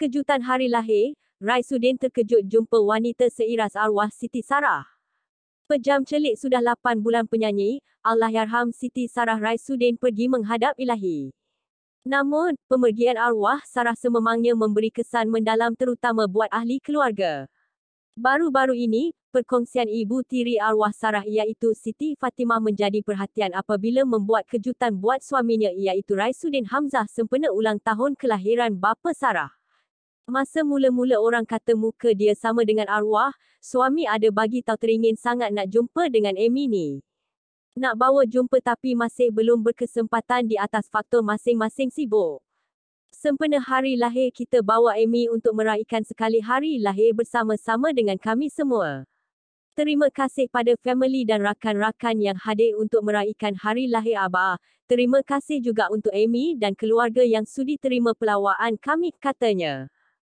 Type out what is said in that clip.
kejutan hari lahir, Raisuddin terkejut jumpa wanita seiras arwah Siti Sarah. Pejam celik sudah 8 bulan penyanyi, Allahyarham Siti Sarah Raisuddin pergi menghadap ilahi. Namun, pemergian arwah Sarah sememangnya memberi kesan mendalam terutama buat ahli keluarga. Baru-baru ini, perkongsian ibu tiri arwah Sarah iaitu Siti Fatimah menjadi perhatian apabila membuat kejutan buat suaminya iaitu Raisuddin Hamzah sempena ulang tahun kelahiran bapa Sarah. Masa mula-mula orang kata muka dia sama dengan arwah, suami ada bagi tahu teringin sangat nak jumpa dengan Amy ni. Nak bawa jumpa tapi masih belum berkesempatan di atas faktor masing-masing sibuk. Sempena hari lahir kita bawa Amy untuk meraihkan sekali hari lahir bersama-sama dengan kami semua. Terima kasih pada family dan rakan-rakan yang hadir untuk meraihkan hari lahir Abah. Terima kasih juga untuk Amy dan keluarga yang sudi terima pelawaan kami, katanya.